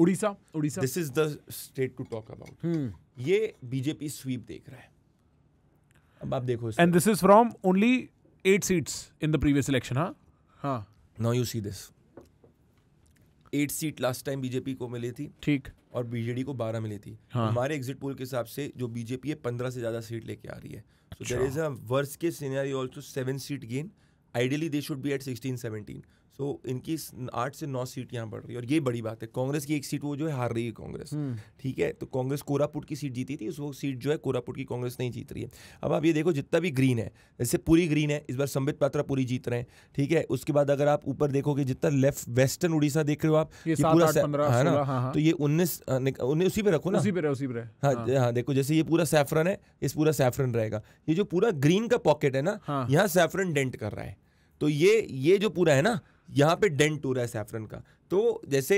Orissa Orissa this is the state to talk about ये BJP sweep देख रहा है अब आप देखो and this is from only eight seats in the previous election हाँ हाँ now you see this eight seat last time BJP को मिली थी ठीक और बीजेडी को बारह मिली थी हाँ. हमारे एग्जिट पोल के हिसाब से जो बीजेपी है पंद्रह से ज्यादा सीट लेके आ रही है so there is a worse case scenario also seven seat gain ideally they should be at sixteen seventeen तो इनकी आठ से नौ सीट यहाँ बढ़ रही है और ये बड़ी बात है कांग्रेस की एक सीट वो जो है हार रही है कांग्रेस हम्म। ठीक है तो कांग्रेस कोरापुट की सीट जीती थी उस वो सीट जो है कोरापुट की कांग्रेस नहीं जीत रही है अब आप ये देखो जितना भी ग्रीन है जैसे पूरी ग्रीन है इस बार संबित पात्रा पूरी जीत रहे हैं ठीक है उसके बाद अगर आप ऊपर देखोगे जितना लेफ्ट वेस्टर्न उड़ीसा देख रहे हो आप ये पूरा है हाँ ना हाँ, हाँ। तो ये उन्नीस उसी पर रखो ना उसी पर उसी पर हाँ हाँ देखो जैसे ये पूरा सैफरन है इस पूरा सैफरन रहेगा ये जो पूरा ग्रीन का पॉकेट है ना यहाँ सैफरन डेंट कर रहा है तो ये ये जो पूरा है ना यहाँ पे डेंट हो रहा है सैफरन का तो जैसे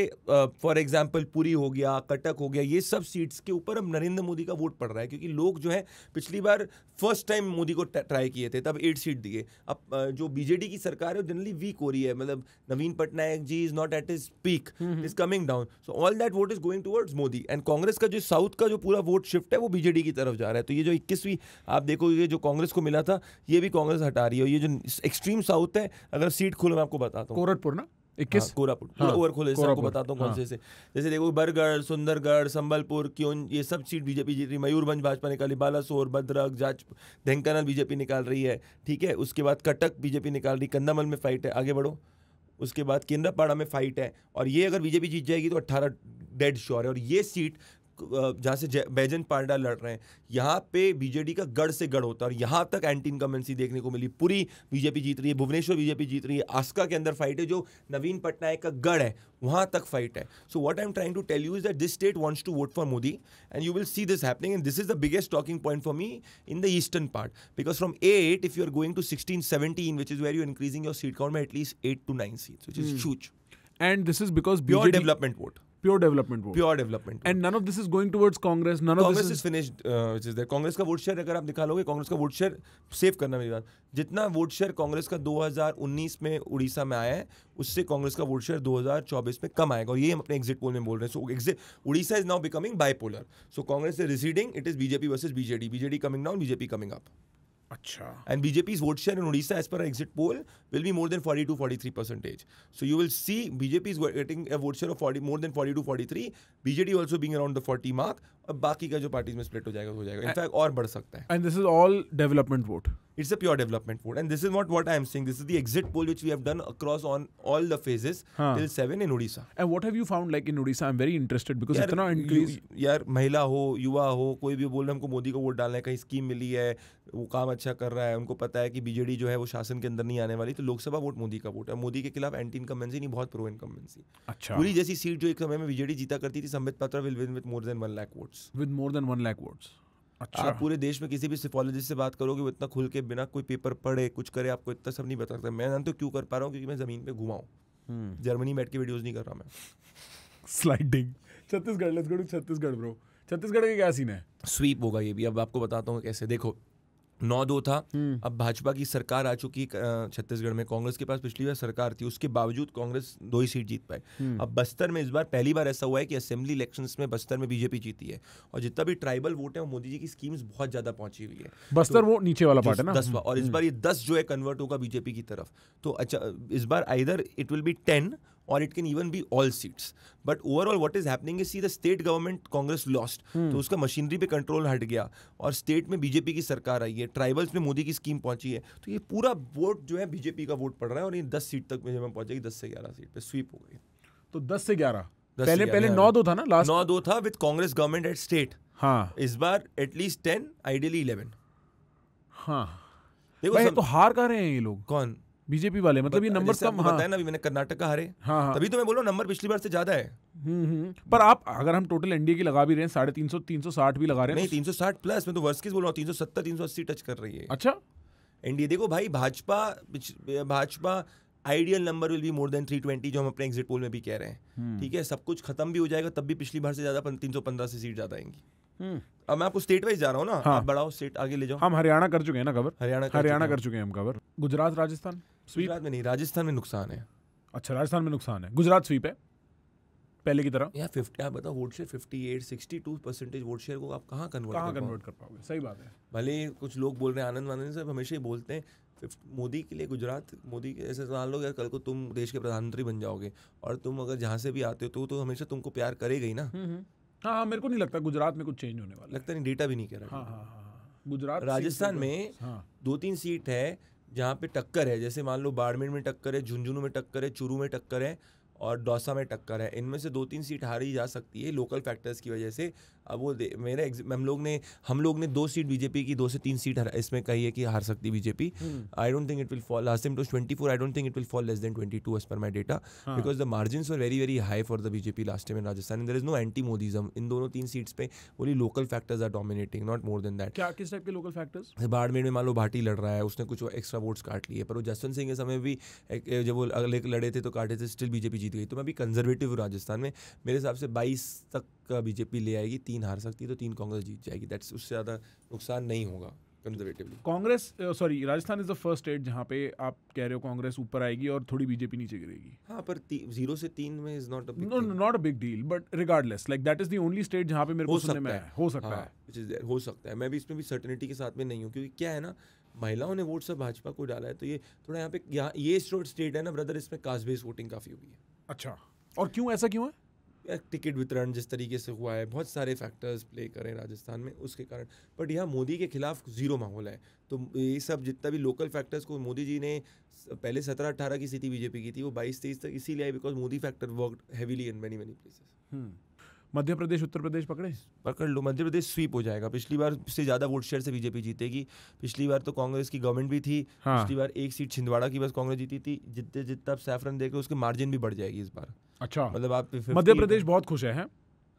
फॉर एग्जाम्पल पुरी हो गया कटक हो गया ये सब सीट्स के ऊपर अब नरेंद्र मोदी का वोट पड़ रहा है क्योंकि लोग जो है पिछली बार फर्स्ट टाइम मोदी को ट्राई किए थे तब एट सीट दिए अब जो बीजेडी की सरकार है वो जनरली वीक हो रही है मतलब Naveen Patnaik ji is not at is peak is coming down so all that vote is going towards Modi and Congress का जो साउथ का जो पूरा वोट शिफ्ट है वो बीजेडी की तरफ जा रहा है तो ये जो इक्कीसवीं आप देखो ये जो कांग्रेस को मिला था ये भी कांग्रेस हटा रही है और ये जो एक्सट्रीम साउथ है अगर सीट खोलो मैं आपको बताता हूँ कोरटपुर ना इक्कीस हाँ, कोरापुर पूरा हाँ, ओवरखोल आपको बताता हूँ कौन हाँ। से जैसे देखो बरगढ़ सुंदरगढ़ संबलपुर क्यों ये सब सीट बीजेपी जीत रही मयूरभंज भाजपा निकाली बालासोर भद्रक जाज ढेंकानल बीजेपी निकाल रही है ठीक है उसके बाद कटक बीजेपी निकाल रही कंदामल में फाइट है आगे बढ़ो उसके बाद केंद्रापाड़ा में फाइट है और ये अगर बीजेपी जीत जाएगी तो अट्ठारह डेड श्योर है और ये सीट जहाँ से बैजन पांडा लड़ रहे हैं यहाँ पे बीजेडी का गढ़ से गढ़ होता है और यहाँ तक एंटी इनकमेंसी देखने को मिली पूरी बीजेपी जीत रही है भुवनेश्वर बीजेपी जीत रही है आस्का के अंदर फाइट है जो नवीन पटनायक का गढ़ है वहाँ तक फाइट है so what I am trying to tell you is that this state wants to vote for Modi and you will see this happening and this is the biggest talking point for me in the eastern part because from eight if you are going to sixteen seventeen which is where you increasing your seat count में at least eight to nine seats which is sure and this is because pure development vote pure development vote pure development and none of this is going towards Congress none of this is finished which is there Congress का vote share अगर आप निकालोगे कांग्रेस का vote share save करना मेरी बात जितना vote share Congress का 2019 में उड़ीसा में आया है उससे कांग्रेस का वोट शेयर 2024 में कम आएगा और ये हम अपने एग्जिट पोल में बोल रहे हैं so exit Orissa is now becoming bipolar so Congress is receding it is BJP versus BJD BJD coming down BJP coming up अच्छा and BJP vote share in Orissa as per exit poll will be more than forty two forty three percentage so you will see BJP getting a vote share of more than forty two forty three BJD also being around the forty mark और बाकी का जो parties में split हो जाएगा हो जाएगा in fact और बढ़ सकता है and this is all development vote it's a pure development mode and this is not what I am saying this is the exit poll which we have done across on all the phases till seven in Orissa and and have you found like in Orissa I am very interested because इतना increase यार महिला हो युवा हो कोई भी बोल रहे हमको मोदी को वोट डालना है कहीं स्कीम मिली है वो काम अच्छा कर रहा है उनको पता है कि बीजेडी जो है वो शासन के अंदर नहीं आने वाली तो लोकसभा वोट मोदी का वोट है मोदी के खिलाफ एंटी इनकमेंसी नहीं बहुत प्रो इनकमेंसी अच्छा पूरी जैसी सीट जो एक समय में बीजेडी जीता करती थी Sambit Patra will win with more than one lakh votes with more than one lakh votes अच्छा आप पूरे देश में किसी भी सिफोलॉजिस्ट से बात करोगे वो इतना खुल के बिना कोई पेपर पढ़े कुछ करे आपको इतना सब नहीं बता सकता मैं जानते तो क्यों कर पा रहा हूँ क्योंकि मैं ज़मीन पे घुमाऊँ हम्म। जर्मनी बैठ के वीडियोज नहीं कर रहा मैं स्लाइडिंग छत्तीसगढ़ छत्तीसगढ़ ब्रो छत्तीसगढ़ का क्या सीन है स्वीप होगा ये भी अब आपको बताता हूँ कैसे देखो नौ दो था हम्म। अब भाजपा की सरकार आ चुकी छत्तीसगढ़ में कांग्रेस के पास पिछली बार सरकार थी उसके बावजूद कांग्रेस दो ही सीट जीत पाए हम्म। अब बस्तर में इस बार पहली बार ऐसा हुआ है कि असेंबली इलेक्शन में बस्तर में बीजेपी जीती है और जितना भी ट्राइबल वोट है वो मोदी जी की स्कीम्स बहुत ज्यादा पहुंची हुई है बस्तर तो, वो नीचे वाला पार्ट है ना दसवा और इस हम्म। बार ये दस जो है कन्वर्ट होगा बीजेपी की तरफ तो अच्छा इस बार either it will be ten और it can even be all seats but overall what is happening is see the state government Congress lost तो उसका मशीनरी पे कंट्रोल हट गया और स्टेट में बीजेपी की सरकार आई है ट्राइबल्स में मोदी की स्कीम पहुंची है तो ये पूरा वोट जो है बीजेपी का वोट पड़ रहा है और ये दस सीट तक में जब पहुंचेगी दस से ग्यारह सीट पे स्वीप हो गई तो दस से ग्यारह पहले पहले नौ दो था ना लास्ट नौ दो था with Congress government at state हाँ इस बार एटलीस्ट टेन आइडियली इलेवन हाँ देखो तो हार कर रहे हैं ये लोग कौन बीजेपी वाले मतलब ये नंबर कम हाँ ना अभी मैंने कर्नाटक का हारे हाँ, हाँ तभी तो मैं बोलो नंबर पिछली बार से ज्यादा है हम्म, हम्म। पर आप अगर हम टोटल एनडीए की लगा भी रहे हैं साढ़े तीन सौ तीन सौ साठ भी लगा रहे हैं नहीं तो तीन सौ साठ प्लस मैं तो वर्ष की बोल रहा हूँ तीन सौ सत्तर तीन सौ अस्सी टच कर रही है अच्छा एनडीए देखो भाई Bhajpa Bhajpa ideal number will be more than three twenty जो हम अपने एग्जिट पोल में भी कह रहे हैं हम्म। ठीक है सब कुछ खत्म भी हो जाएगा तब भी पिछली बार से ज्यादा तीन सौ पंद्रह से सीट ज्यादा आएंगी हम्म। अब मैं आपको स्टेट वाइज जा रहा हूँ ना हाँ। आप बढ़ाओ स्टेट आगे ले जाओ हम हरियाणा कर चुके हैं ना कवर हरियाणा हरियाणा कर चुके हैं हम कवर गुजरात राजस्थान गुजरात में नहीं राजस्थान में नुकसान है अच्छा राजस्थान में नुकसान है गुजरात स्वीप है पहले की तरह या फिफ्टी आप बताओ vote share fifty eight sixty two percentage vote share को आप कहाँ कन्वर्ट कहाँ कन्वर्ट कर पाओगे सही बात है भले कुछ लोग बोल रहे हैं आनंद वानंद साहब हमेशा ही बोलते हैं मोदी के लिए गुजरात मोदी के ऐसे मान लो यार कल को तुम देश के प्रधानमंत्री बन जाओगे और तुम अगर जहाँ से भी आते हो तो तो हमेशा तुमको प्यार करेगा ही ना हम्म, हम्म। हाँ हाँ मेरे को नहीं लगता गुजरात में कुछ चेंज होने वाला लगता नहीं डेटा भी नहीं कह रहा हाँ हाँ, हाँ हाँ गुजरात राजस्थान में हाँ दो तीन सीट है जहाँ पे टक्कर है जैसे मान लो बाड़मेर में टक्कर है झुंझुनू में टक्कर है चुरू में टक्कर है और दौसा में टक्कर है इनमें से दो तीन सीट हारी जा सकती है लोकल फैक्टर्स की वजह से अब वो मेरे हम लोग ने हम लोग ने दो सीट बीजेपी की दो से तीन सीट इसमें कही है कि हार सकती BJP I don't think it will fall last time twenty four I don't think it will fall less than twenty two as per my data because the margin are very very high for the BJP last time in Rajasthan there is no anti Modism in दोनों तीन seats पे बोली local factors are dominating not more than that क्या किस type के local factors Barmer में मान लो भाटी लड़ रहा है उसने कुछ एक्स्ट्रा वोट्स काट लिए पर वो जसवंत सिंह के समय भी जब वो अगले लड़े थे तो काटे थे स्टिल बीजेपी जीत गई तो मैं भी कंजर्वेटिव हूँ राजस्थान में मेरे हिसाब से बाईस तक बीजेपी ले आएगी तीन हार सकती है तो तीन कांग्रेस जीत जाएगी दैट्स उससे ज़्यादा नुकसान नहीं होगा conservatively Congress sorry Rajasthan is the first state जहाँ पे आप कह रहे हो कांग्रेस ऊपर आएगी और थोड़ी बीजेपी नीचे गिरेगी हाँ पर जीरो से तीन में is not no not a big deal but regardless like that is the only state जहाँ पे मेरे को सुनने में हो सकता हाँ, है हो सकता है मैं भी इसमें भी सर्टनिटी के साथ में नहीं हूँ क्योंकि क्या है ना महिलाओं ने वोट सब भाजपा को डाला है तो ये थोड़ा यहाँ पे यहाँ ये स्टेट है ना ब्रदर इसमें कास्ट बेस्ड वोटिंग काफ़ी हुई है अच्छा और क्यों ऐसा क्यों है टिकट वितरण जिस तरीके से हुआ है बहुत सारे फैक्टर्स प्ले करें राजस्थान में उसके कारण बट यहाँ मोदी के खिलाफ ज़ीरो माहौल है तो ये सब जितना भी लोकल फैक्टर्स को मोदी जी ने पहले सत्रह अट्ठारह की सीटी बीजेपी की थी वो बाईस तेईस तक इसीलिए because Modi factor work heavily in many many places Madhya Pradesh Uttar Pradesh पकड़े पकड़ लो मध्य प्रदेश स्वीप हो जाएगा पिछली बार से ज़्यादा वोट शेयर से बीजेपी जीतेगी पिछली बार तो कांग्रेस की गवर्नमेंट भी थी हाँ। पिछली बार एक सीट छिंदवाड़ा की बस कांग्रेस जीती थी जितने जितना आप सैफरन देखे उसके उसकी मार्जिन भी बढ़ जाएगी इस बार अच्छा मतलब आप मध्य प्रदेश बहुत खुश है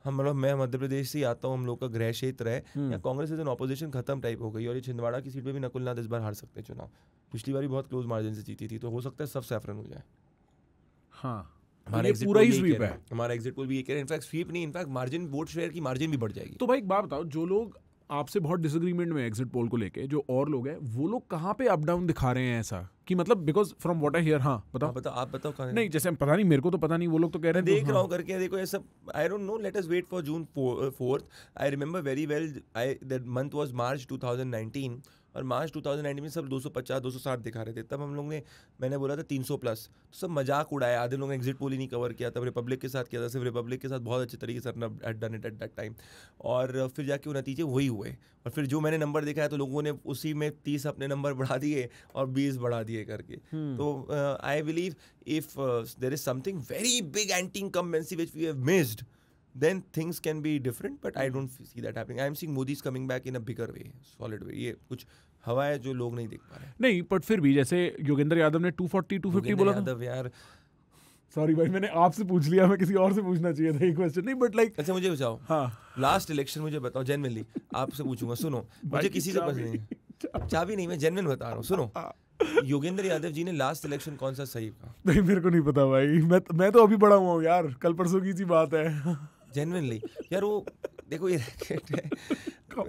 हम मतलब मैं मध्य प्रदेश से आता हूँ हम लोग का गृह क्षेत्र है हम्म। या कांग्रेस इज एन ऑपोजिशन खत्म टाइप हो गई और ये छिंदवाड़ा की सीट पे भी नकुलनाथ इस बार हार सकते हैं चुनाव पिछली बार भी बहुत क्लोज मार्जिन से जीती थी तो हो सकता है सब सैफरन हो जाए हाँ हमारा एग्जिट पोल भी ये कह रहा है इनफैक्ट स्वीप नहीं इनफैक्ट मार्जिन वोट शेयर की मार्जिन भी बढ़ जाएगी तो भाई एक बात बताओ जो लोग आपसे बहुत डिसग्रीमेंट में एग्जिट पोल को लेके जो और लोग हैं वो लोग कहाँ पे अप डाउन दिखा रहे हैं ऐसा कि मतलब because from what I hear हाँ बताओ बता, आप बताओ कहाँ नहीं जैसे पता नहीं मेरे को तो पता नहीं वो लोग तो कह रहे हैं देख तो रहा हाँ। हूँ करके देखो ये सब I don't know let us wait for June fourth I remember very well I that month was March 2019 और मार्च 2019 में सब 250 260 दिखा रहे थे तब हम लोग ने मैंने बोला था 300 प्लस तो सब मजाक उड़ाया आधे लोगों ने एग्जिट पोल ही नहीं कवर किया तब रिपब्लिक के साथ किया था सिर्फ रिपब्लिक के साथ बहुत अच्छे तरीके से अपना had done it at that time और फिर जाके वो नतीजे वही हुए और फिर जो मैंने नंबर दिखाया तो लोगों ने उसी में तीस अपने नंबर बढ़ा दिए और बीस बढ़ा दिए करके हम्म। तो I believe if there is something very big anti incumbency which we have missed then things can be different but i hmm. don't see that happening i am seeing modi's coming back in a bigger way solid way ये कुछ हवा है जो लोग नहीं देख पा रहे नहीं बट फिर भी जैसे योगेंद्र यादव ने 240 250 बोला यादव यार सॉरी भाई मैंने आपसे पूछ लिया मैं किसी और से पूछना चाहिए था ये क्वेश्चन नहीं बट लाइक like, अच्छा मुझे बताओ हाँ लास्ट इलेक्शन मुझे बताओ जेनविनली आपसे पूछूंगा सुनो मुझे किसी से पसंद नहीं चाबी नहीं मैं जेनविन बता रहा हूँ सुनो योगेंद्र यादव जी ने लास्ट इलेक्शन कौन सा सही था नहीं मेरे को नहीं पता भाई मैं मैं तो अभी बड़ा हुआ हूँ यार कल परसों की सी बात है जेनविनली यार वो देखो ये रैकेट है तो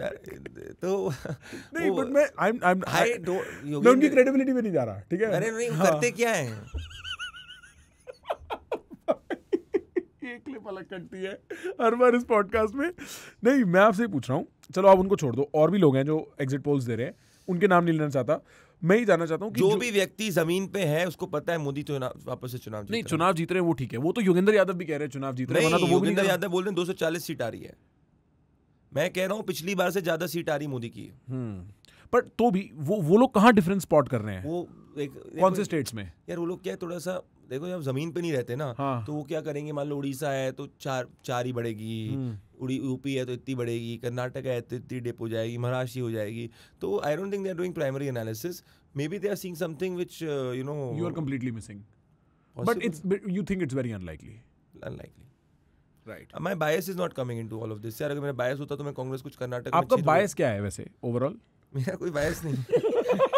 नहीं बट मैं आई आई आई डोंट मैं उनकी क्रेडिबिलिटी पे नहीं जा रहा ठीक है अरे नहीं हाँ. करते क्या है ये क्लिप अलग कटती है हर बार इस पॉडकास्ट में नहीं मैं आपसे पूछ रहा हूँ चलो आप उनको छोड़ दो और भी लोग हैं जो एग्जिट पोल्स दे रहे हैं उनके नाम नहीं लेना चाहता मैं ही जानना चाहता हूँ जो, जो भी व्यक्ति जमीन पे है उसको पता है मोदी चुनाव वापस से चुनाव नहीं चुनाव जीत रहे हैं वो ठीक है वो तो योगेंद्र यादव भी कह रहे हैं चुनाव जीत रहे हैं तो योगेंद्र यादव बोल रहे हैं दो सीट आ रही है मैं कह रहा हूँ पिछली बार से ज्यादा सीट आ रही मोदी की हम्म। पर तो भी वो वो लोग कहाँ डिफरेंस स्पॉट कर रहे हैं वो एक कौन से स्टेट्स में यार वो लोग क्या थोड़ा सा देखो जब जमीन पे नहीं रहते ना हाँ। तो वो क्या करेंगे मान लो उड़ीसा है तो चार चार ही बढ़ेगी हम्म। उड़ी यूपी है तो इतनी बढ़ेगी कर्नाटक है तो इतनी डिप हो जाएगी महाराष्ट्र हो जाएगी तो I don't think they are doing primary analysis may be they are seeing something which you know you are completely missing but it's you think it's very unlikely unlikely right my bias is not coming into all of this यार अगर मेरा बायस होता तो मैं कांग्रेस कुछ कर्नाटक आपका बायस क्या है वैसे ओवरऑल मेरा कोई बायस नहीं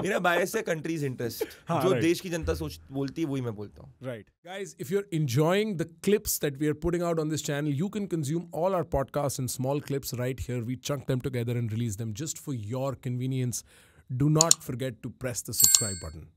मेरा बायस है कंट्रीज इंटरेस्ट हाँ, जो देश की जनता सोच बोलती है वही मैं बोलता हूं Right. Guys, if you're enjoying the clips that we are putting out on this channel, you can consume all our podcasts in small clips right here. We chunk them together and release them just for your convenience. Do not forget to press the subscribe button.